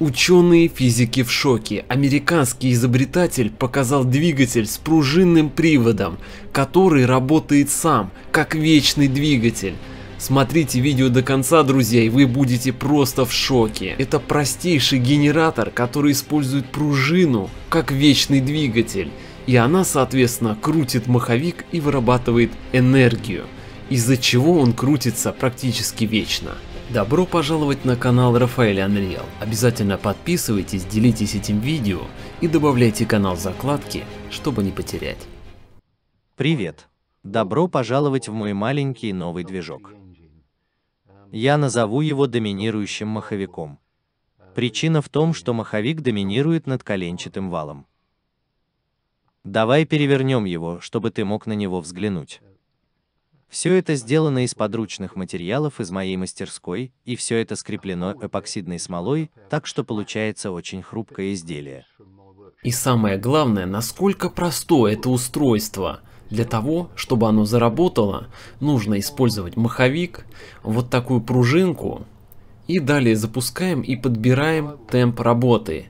Ученые физики в шоке. Американский изобретатель показал двигатель с пружинным приводом, который работает сам, как вечный двигатель. Смотрите видео до конца, друзья, и вы будете просто в шоке. Это простейший генератор, который использует пружину как вечный двигатель, и она, соответственно, крутит маховик и вырабатывает энергию, из-за чего он крутится практически вечно. Добро пожаловать на канал Рафаэль Unreal. Обязательно подписывайтесь, делитесь этим видео и добавляйте канал закладки, чтобы не потерять. Привет! Добро пожаловать в мой маленький новый движок. Я назову его доминирующим маховиком. Причина в том, что маховик доминирует над коленчатым валом. Давай перевернем его, чтобы ты мог на него взглянуть. Все это сделано из подручных материалов из моей мастерской, и все это скреплено эпоксидной смолой, так что получается очень хрупкое изделие. И самое главное, насколько простое это устройство. Для того, чтобы оно заработало, нужно использовать маховик, вот такую пружинку, и далее запускаем и подбираем темп работы.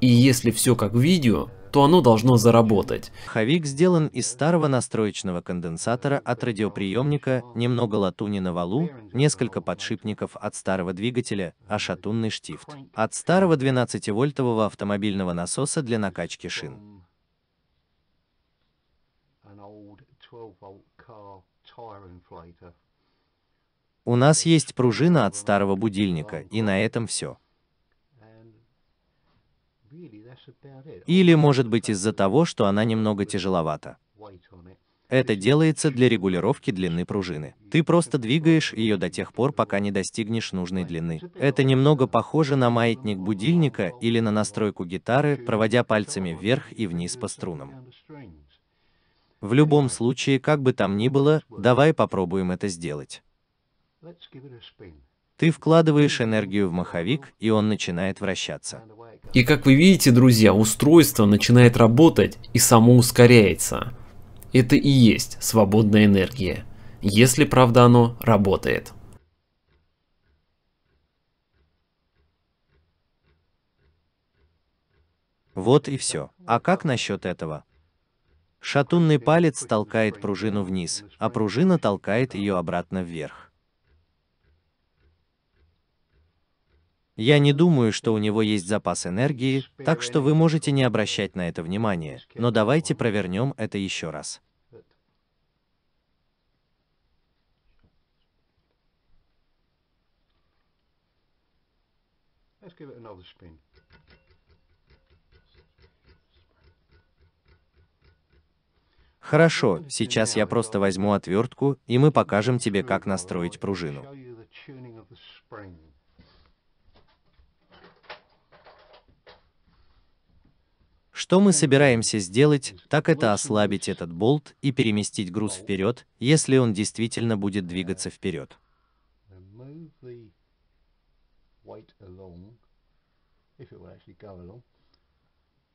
И если все как в видео, то оно должно заработать. Ховик сделан из старого настроечного конденсатора от радиоприемника, немного латуни на валу, несколько подшипников от старого двигателя, а шатунный штифт. От старого 12-вольтового автомобильного насоса для накачки шин. У нас есть пружина от старого будильника, и на этом все. Или, может быть, из-за того, что она немного тяжеловата. Это делается для регулировки длины пружины. Ты просто двигаешь ее до тех пор, пока не достигнешь нужной длины. Это немного похоже на маятник будильника или на настройку гитары, проводя пальцами вверх и вниз по струнам. В любом случае, как бы там ни было, давай попробуем это сделать. Ты вкладываешь энергию в маховик, и он начинает вращаться. И как вы видите, друзья, устройство начинает работать и само ускоряется. Это и есть свободная энергия, если правда оно работает. Вот и все. А как насчет этого? Шатунный палец толкает пружину вниз, а пружина толкает ее обратно вверх. Я не думаю, что у него есть запас энергии, так что вы можете не обращать на это внимания, но давайте провернем это еще раз. Хорошо, сейчас я просто возьму отвертку, и мы покажем тебе, как настроить пружину. Что мы собираемся сделать, так это ослабить этот болт и переместить груз вперед, если он действительно будет двигаться вперед.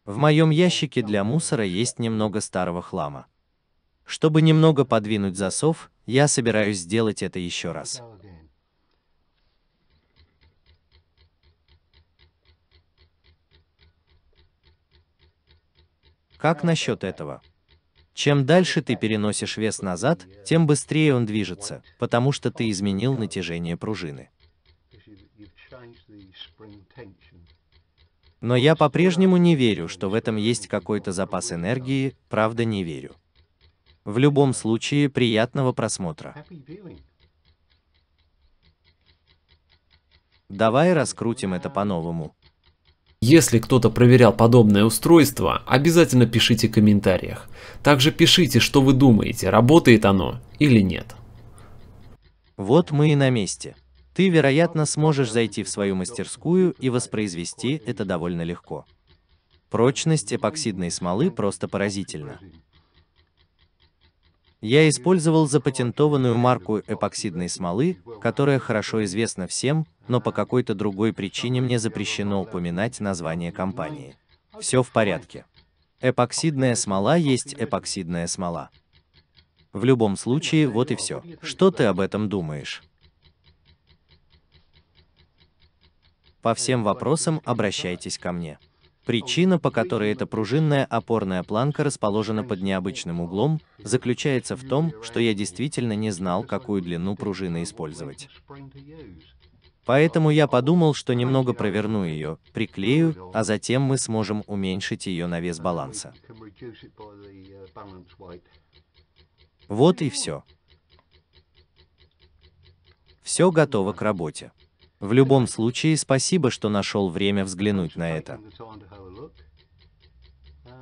В моем ящике для мусора есть немного старого хлама. Чтобы немного подвинуть засов, я собираюсь сделать это еще раз. Как насчет этого? Чем дальше ты переносишь вес назад, тем быстрее он движется, потому что ты изменил натяжение пружины. Но я по-прежнему не верю, что в этом есть какой-то запас энергии, правда не верю. В любом случае, приятного просмотра. Давай раскрутим это по-новому. Если кто-то проверял подобное устройство, обязательно пишите в комментариях. Также пишите, что вы думаете, работает оно или нет. Вот мы и на месте. Ты, вероятно, сможешь зайти в свою мастерскую и воспроизвести это довольно легко. Прочность эпоксидной смолы просто поразительна. Я использовал запатентованную марку эпоксидной смолы, которая хорошо известна всем, но по какой-то другой причине мне запрещено упоминать название компании. Все в порядке. Эпоксидная смола есть эпоксидная смола. В любом случае, вот и все. Что ты об этом думаешь? По всем вопросам обращайтесь ко мне. Причина, по которой эта пружинная опорная планка расположена под необычным углом, заключается в том, что я действительно не знал, какую длину пружины использовать. Поэтому я подумал, что немного проверну ее, приклею, а затем мы сможем уменьшить ее на вес баланса. Вот и все. Все готово к работе. В любом случае, спасибо, что нашел время взглянуть на это.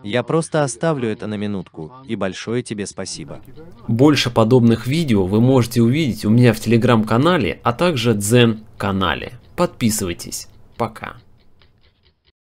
Я просто оставлю это на минутку, и большое тебе спасибо. Больше подобных видео вы можете увидеть у меня в телеграм-канале, а также дзен-канале. Подписывайтесь. Пока.